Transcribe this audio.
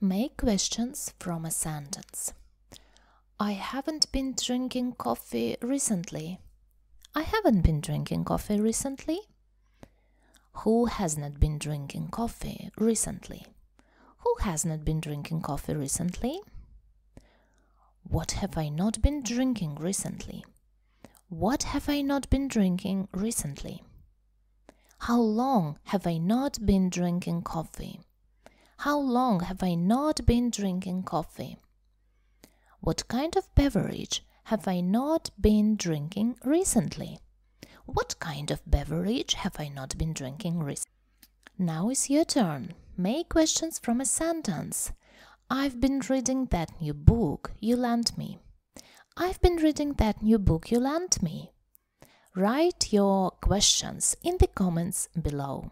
Make questions from a sentence. I haven't been drinking coffee recently. I haven't been drinking coffee recently. Who has not been drinking coffee recently? Who has not been drinking coffee recently? What have I not been drinking recently? What have I not been drinking recently? How long have I not been drinking coffee? How long have I not been drinking coffee? What kind of beverage have I not been drinking recently? What kind of beverage have I not been drinking recently? Now is your turn. Make questions from a sentence. I've been reading that new book you lent me. I've been reading that new book you lent me. Write your questions in the comments below.